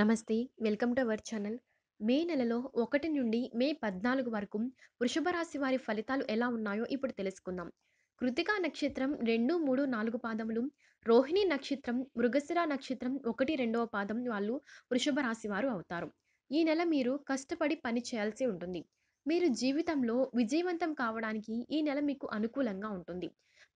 నమస్తే welcome to our channel May నెలలో ఒకటి నుండి మే పద్నాలుగు వరకు వృషభ రాశి వారి ఫలితాలు ఎలా ఉన్నాయో ఇప్పుడు తెలుసుకుందాం కృతికా నక్షత్రం రెండు మూడు నాలుగు పాదములు రోహిణి నక్షత్రం మృగశిర నక్షత్రం ఒకటి రెండవ పాదం వాళ్ళు వృషభ రాశి వారు అవుతారు ఈ నెల మీరు కష్టపడి పని చేయాల్సి ఉంటుంది మీరు జీవితంలో విజయవంతం కావడానికి ఈ నెల మీకు అనుకూలంగా ఉంటుంది.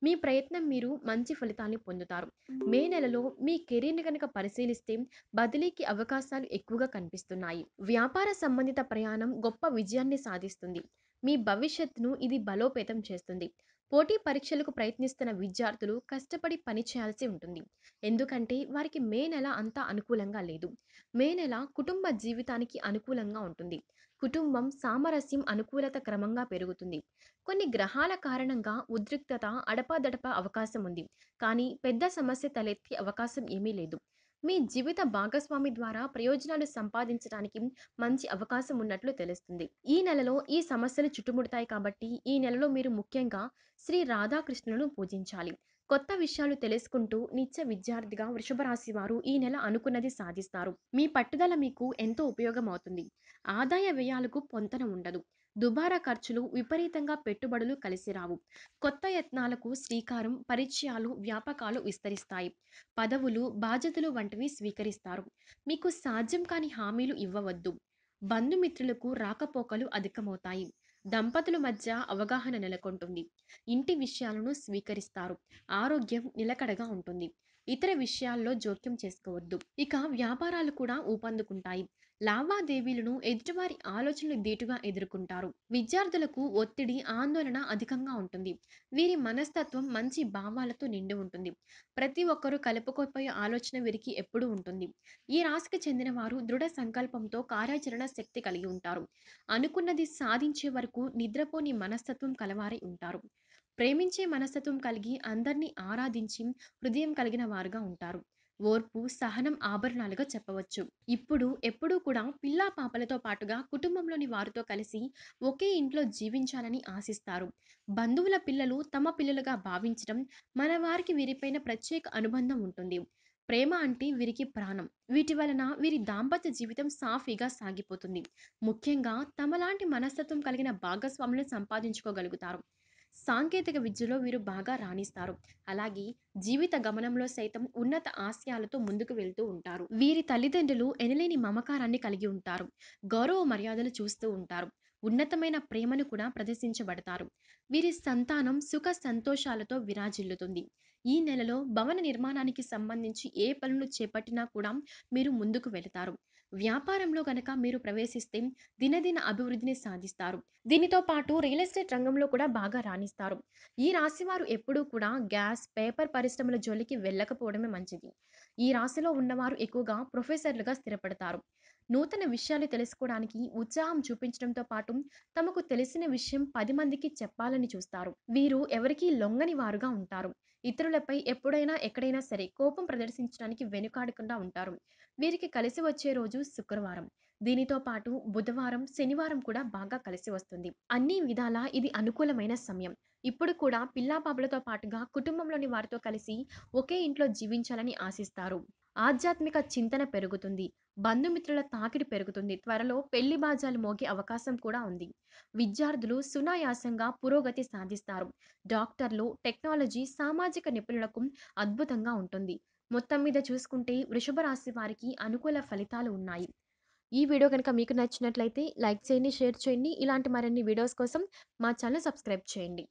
మీ ప్రయత్నం మీరు మంచి ఫలితాన్ని పొందుతారు. మే నెలలో మీ కెరీర్‌ని కనుక పరిశీలిస్తే బదిలీకి అవకాశాలు ఎక్కువగా కనిపిస్తున్నాయి. వ్యాపార సంబంధిత ప్రయాణం గొప్ప విజయాన్ని సాధిస్తుంది. మీ భవిష్యత్తును ఇది బలోపేతం చేస్తుంది. పోటీ పరీక్షలకు ప్రయత్నిస్తున్న విద్యార్థులు కష్టపడి పనిచేయాల్సి ఉంటుంది ఎందుకంటే వారికి మే నెల అంతా అనుకూలంగా లేదు మే నెల కుటుంబ జీవితానికి అనుకూలంగా ఉంటుంది కుటుంబం సామరస్యం అనుకూలత క్రమంగా పెరుగుతుంది కొన్ని గ్రహాల కారణంగా ఉద్రిక్తత అడపాదడప అవకాశం ఉంది కానీ పెద్ద సమస్య తలెత్తే అవకాశం ఏమీ లేదు మీ జీవిత భాగస్వామి ద్వారా ప్రయోజనాలు సంపాదించడానికి మంచి అవకాశం ఉన్నట్లు తెలుస్తుంది ఈ నెలలో ఈ సమస్యలు చుట్టుముడతాయి కాబట్టి ఈ నెలలో మీరు ముఖ్యంగా శ్రీ రాధాకృష్ణులను పూజించాలి కొత్త విషయాలు తెలుసుకుంటూ నిత్య విద్యార్థిగా వృషభ రాశి వారు ఈ నెల అనుకున్నది సాధిస్తారు మీ పట్టుదల మీకు ఎంతో ఉపయోగమవుతుంది ఆదాయ వ్యయాలకు పొంతన ఉండదు దుబారా ఖర్చులు విపరీతంగా పెట్టుబడులు కలిసిరావు కొత్త యత్నాలకు శ్రీకారం పరిచయాలు వ్యాపకాలు విస్తరిస్తాయి పదవులు బాధ్యతలు వంటివి స్వీకరిస్తారు మీకు సాధ్యం కాని హామీలు ఇవ్వవద్దు బంధుమిత్రులకు రాకపోకలు అధికమవుతాయి దంపతుల మధ్య అవగాహన నెలకొంటుంది ఇంటి విషయాలను స్వీకరిస్తారు ఆరోగ్యం నిలకడగా ఉంటుంది ఇతర విషయాల్లో జోక్యం చేసుకోవద్దు ఇక వ్యాపారాలు కూడా ఊపందుకుంటాయి లావాదేవీలను ఎదుటివారి ఆలోచనలు దీటుగా ఎదుర్కొంటారు విద్యార్థులకు ఒత్తిడి ఆందోళన అధికంగా ఉంటుంది వీరి మనస్తత్వం మంచి భావాలతో నిండి ఉంటుంది ప్రతి ఒక్కరూ కలుపుకోపోయే ఆలోచన వీరికి ఎప్పుడూ ఉంటుంది ఈ రాశికి చెందిన వారు దృఢ సంకల్పంతో కార్యాచరణ శక్తి కలిగి ఉంటారు అనుకున్నది సాధించే వరకు వరకు నిద్రపోని మనస్తత్వం కలవారై ఉంటారు ప్రేమించే మనస్తత్వం కలిగి అందరినీ ఆరాధించి హృదయం కలిగిన వారుగా ఉంటారు ఓర్పు సహనం ఆభరణాలుగా చెప్పవచ్చు ఇప్పుడు ఎప్పుడూ కూడా పిల్లా పాపలతో పాటుగా కుటుంబంలోని వారితో కలిసి ఒకే ఇంట్లో జీవించాలని ఆశిస్తారు బంధువుల పిల్లలు తమ పిల్లలుగా భావించడం మన వారికి వీరిపైన ప్రత్యేక అనుబంధం ఉంటుంది ప్రేమ అంటే వీరికి ప్రాణం వీటి వలన వీరి దాంపత్య జీవితం సాఫీగా సాగిపోతుంది ముఖ్యంగా తమలాంటి మనస్తత్వం కలిగిన భాగస్వాములను సంపాదించుకోగలుగుతారు సాంకేతిక విద్యలో వీరు బాగా రాణిస్తారు అలాగే జీవిత గమనంలో సైతం ఉన్నత ఆశయాలతో ముందుకు వెళ్తూ ఉంటారు వీరి తల్లిదండ్రులు ఎనలేని మమకారాన్ని కలిగి ఉంటారు గౌరవ మర్యాదలు చూస్తూ ఉంటారు ఉన్నతమైన ప్రేమను కూడా ప్రదర్శించబడతారు వీరి సంతానం సుఖ సంతోషాలతో విరాజిల్లుతుంది ఈ నెలలో భవన నిర్మాణానికి సంబంధించి ఏ పనులు చేపట్టినా కూడా మీరు ముందుకు వెళతారు వ్యాపారంలో గనక మీరు ప్రవేశిస్తే దినదిన అభివృద్ధిని సాధిస్తారు దీనితో పాటు రియల్ ఎస్టేట్ రంగంలో కూడా బాగా రాణిస్తారు ఈ రాశివారు ఎప్పుడూ కూడా గ్యాస్ పేపర్ పరిశ్రమల జోలికి వెళ్ళకపోవడమే మంచిది ఈ రాశిలో ఉన్నవారు ఎక్కువగా ప్రొఫెసర్లుగా స్థిరపడతారు నూతన విషయాలు తెలుసుకోవడానికి ఉత్సాహం చూపించడంతో పాటు తమకు తెలిసిన విషయం పది మందికి చెప్పాలని చూస్తారు వీరు ఎవరికీ లొంగని వారుగా ఉంటారు ఇతరులపై ఎప్పుడైనా ఎక్కడైనా సరే కోపం ప్రదర్శించడానికి వెనుకాడకుండా ఉంటారు వీరికి కలిసి వచ్చే రోజు శుక్రవారం దీనితో పాటు బుధవారం శనివారం కూడా బాగా కలిసి వస్తుంది అన్ని విధాలా ఇది అనుకూలమైన సమయం ఇప్పుడు కూడా పిల్లాపాపలతో పాటుగా కుటుంబంలోని వారితో కలిసి ఒకే ఇంట్లో జీవించాలని ఆశిస్తారు ఆధ్యాత్మిక చింతన పెరుగుతుంది బంధుమిత్రుల తాకిడి పెరుగుతుంది త్వరలో పెళ్లి బాజాలు మోగే అవకాశం కూడా ఉంది విద్యార్థులు సునాయాసంగా పురోగతి సాధిస్తారు డాక్టర్లు టెక్నాలజీ సామాజిక నిపుణులకు అద్భుతంగా ఉంటుంది మొత్తం మీద చూసుకుంటే వృషభ రాశి వారికి అనుకూల ఫలితాలు ఉన్నాయి ఈ వీడియో కనుక మీకు నచ్చినట్లయితే లైక్ చేయండి షేర్ చేయండి ఇలాంటి మరిన్ని వీడియోస్ కోసం మా ఛానల్ సబ్స్క్రైబ్ చేయండి